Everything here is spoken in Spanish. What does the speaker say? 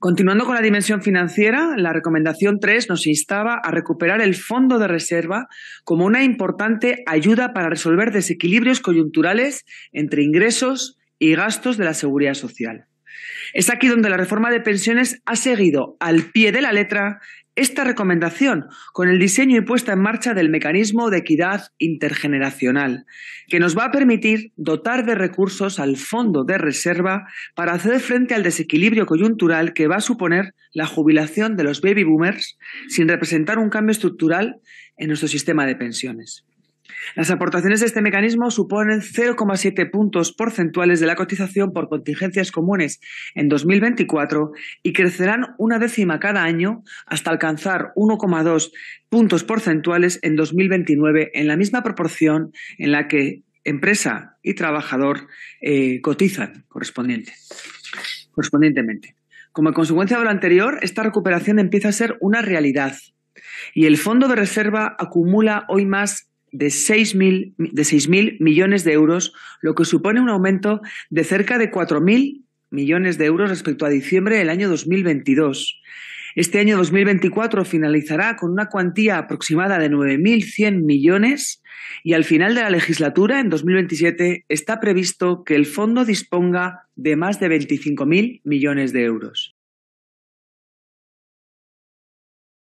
Continuando con la dimensión financiera, la recomendación 3 nos instaba a recuperar el fondo de reserva como una importante ayuda para resolver desequilibrios coyunturales entre ingresos y gastos de la seguridad social. Es aquí donde la reforma de pensiones ha seguido al pie de la letra esta recomendación con el diseño y puesta en marcha del mecanismo de equidad intergeneracional, que nos va a permitir dotar de recursos al fondo de reserva para hacer frente al desequilibrio coyuntural que va a suponer la jubilación de los baby boomers sin representar un cambio estructural en nuestro sistema de pensiones. Las aportaciones de este mecanismo suponen 0,7 puntos porcentuales de la cotización por contingencias comunes en 2024 y crecerán una décima cada año hasta alcanzar 1,2 puntos porcentuales en 2029 en la misma proporción en la que empresa y trabajador eh, cotizan correspondientemente. Como consecuencia de lo anterior, esta recuperación empieza a ser una realidad y el fondo de reserva acumula hoy más de 6.000 de millones de euros, lo que supone un aumento de cerca de 4.000 millones de euros respecto a diciembre del año 2022. Este año 2024 finalizará con una cuantía aproximada de 9.100 millones y al final de la legislatura, en 2027, está previsto que el fondo disponga de más de 25.000 millones de euros.